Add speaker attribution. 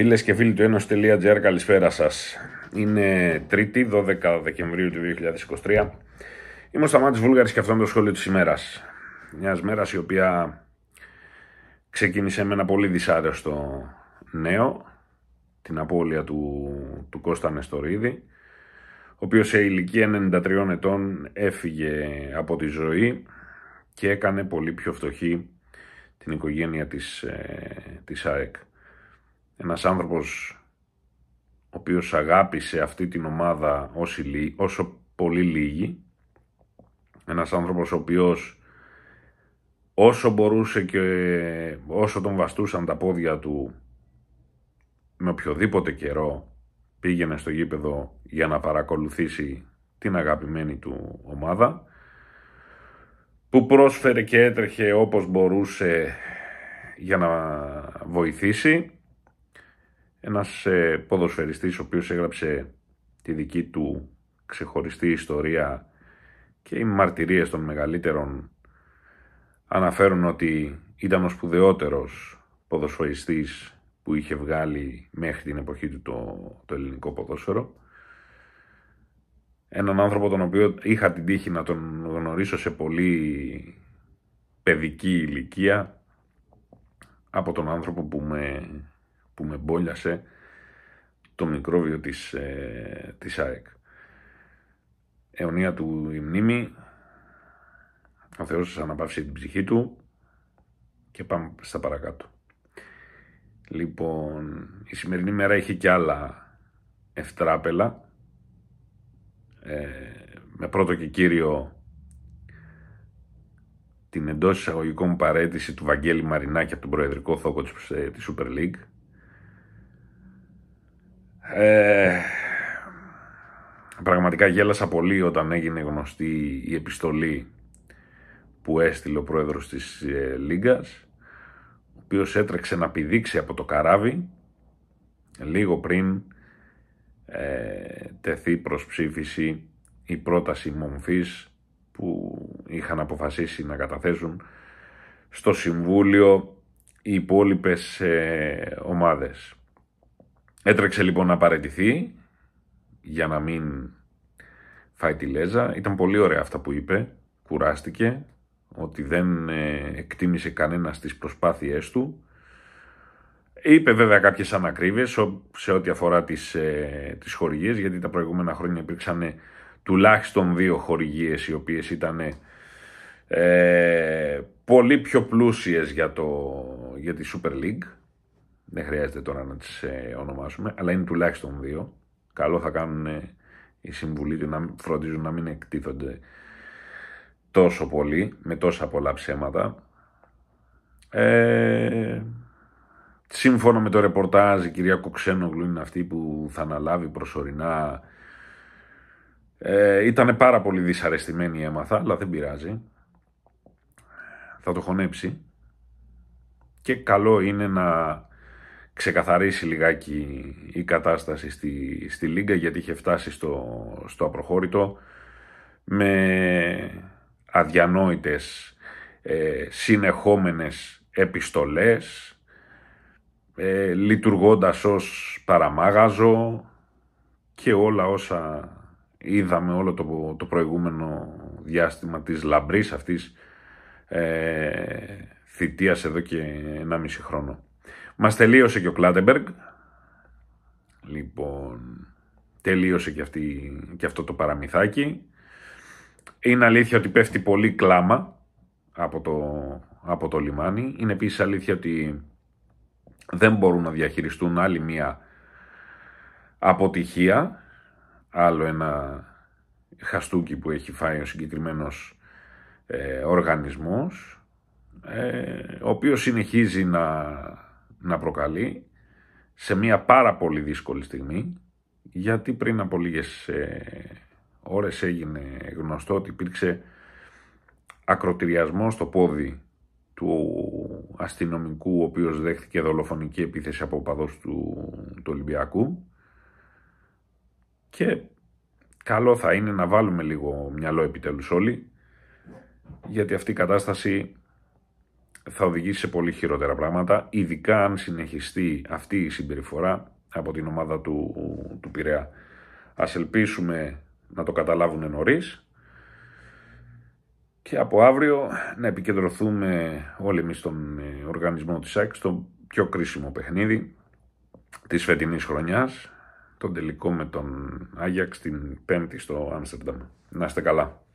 Speaker 1: Φίλες και φίλοι του Ένωση.gr καλησπέρα σας Είναι Τρίτη, 12 Δεκεμβρίου του 2023. Είμαι ο Σταμάτης Βούλγαρης και αυτό είναι το σχόλιο της ημέρας, μιας μέρας η οποία ξεκίνησε με ένα πολύ δυσάρεστο νέο, την απώλεια του, του Κώστα Νεστορίδη, ο οποίος σε ηλικία 93 ετών έφυγε από τη ζωή και έκανε πολύ πιο φτωχή την οικογένεια της, ε, της ΑΕΚ ένας άνθρωπος ο οποίος αγάπησε αυτή την ομάδα όσο πολύ λίγη, ένας άνθρωπος ο οποίος όσο μπορούσε και όσο τον βαστούσαν τα πόδια του με οποιοδήποτε καιρό πήγαινε στο γήπεδο για να παρακολουθήσει την αγαπημένη του ομάδα που πρόσφερε και έτρεχε όπως μπορούσε για να βοηθήσει ένας ε, ποδοσφαιριστής ο οποίος έγραψε τη δική του ξεχωριστή ιστορία και οι μαρτυρίες των μεγαλύτερων αναφέρουν ότι ήταν ο σπουδαιότερος ποδοσφαιριστής που είχε βγάλει μέχρι την εποχή του το, το ελληνικό ποδόσφαιρο. Έναν άνθρωπο τον οποίο είχα την τύχη να τον γνωρίσω σε πολύ παιδική ηλικία από τον άνθρωπο που με που με μπόλιασε το μικρόβιο της, ε, της ΑΕΚ. Αιωνία του η μνήμη, ο Θεός σας αναπαύσει την ψυχή του και πάμε στα παρακάτω. Λοιπόν, η σημερινή μέρα έχει και άλλα ευτράπελα, ε, με πρώτο και κύριο την εντός εισαγωγικών παρέτηση του Βαγγέλη Μαρινάκη από τον προεδρικό θόκο της, ε, της Super League, ε, πραγματικά γέλασα πολύ όταν έγινε γνωστή η επιστολή που έστειλε ο πρόεδρος της ε, Λίγκας, ο οποίος έτρεξε να πηδήξει από το καράβι λίγο πριν ε, τεθεί προς ψήφιση η πρόταση μομφής που είχαν αποφασίσει να καταθέσουν στο Συμβούλιο οι υπόλοιπες ε, ομάδες. Έτρεξε λοιπόν να παραιτηθεί για να μην φάει τη Ήταν πολύ ωραία αυτά που είπε. Κουράστηκε ότι δεν ε, εκτίμησε κανένα τις προσπάθειές του. Είπε βέβαια κάποιες ανακρίβειες σε ό,τι αφορά τις, ε, τις χορηγίες γιατί τα προηγούμενα χρόνια υπήρξαν τουλάχιστον δύο χορηγίες οι οποίες ήταν ε, πολύ πιο πλούσιες για, το, για τη Super League δεν χρειάζεται τώρα να τις ε, ονομάσουμε, αλλά είναι τουλάχιστον δύο. Καλό θα κάνουν ε, οι συμβουλοί του να φροντίζουν να μην εκτίθονται τόσο πολύ, με τόσα πολλά ψέματα. Ε, σύμφωνα με το ρεπορτάζ, η κυρία Κοξένογλου είναι αυτή που θα αναλάβει προσωρινά. Ε, ήταν πάρα πολύ δυσαρεστημένη έμαθα, αλλά δεν πειράζει. Θα το χωνέψει. Και καλό είναι να ξεκαθαρίσει λιγάκι η κατάσταση στη, στη Λίγκα γιατί είχε φτάσει στο, στο απροχώρητο με αδιανόητες ε, συνεχόμενες επιστολές ε, λειτουργώντας παραμάγαζο και όλα όσα είδαμε όλο το, το προηγούμενο διάστημα της λαμπρής αυτής ε, θητείας εδώ και ένα μισή χρόνο. Μας τελείωσε και ο Κλάτεμπεργκ. Λοιπόν, τελείωσε και, και αυτό το παραμυθάκι. Είναι αλήθεια ότι πέφτει πολύ κλάμα από το, από το λιμάνι. Είναι επίσης αλήθεια ότι δεν μπορούν να διαχειριστούν άλλη μία αποτυχία. Άλλο ένα χαστούκι που έχει φάει ο συγκεκριμένος ε, οργανισμός, ε, ο οποίος συνεχίζει να να προκαλεί σε μια πάρα πολύ δύσκολη στιγμή, γιατί πριν από λίγες ε, ώρες έγινε γνωστό ότι υπήρξε ακροτηριασμός στο πόδι του αστυνομικού, ο οποίος δέχθηκε δολοφονική επίθεση από παδός του, του Ολυμπιακού και καλό θα είναι να βάλουμε λίγο μυαλό επιτέλους όλοι, γιατί αυτή η κατάσταση θα οδηγήσει σε πολύ χειρότερα πράγματα, ειδικά αν συνεχιστεί αυτή η συμπεριφορά από την ομάδα του, του Πειραιά. Ας ελπίσουμε να το καταλάβουν νωρίς. Και από αύριο να επικεντρωθούμε όλοι εμείς στον ε, οργανισμό της ΑΕΚ στο πιο κρίσιμο παιχνίδι της φετινής χρονιάς, τον τελικό με τον Άγιαξ την 5η στο Άμστερνταμ. Να είστε καλά.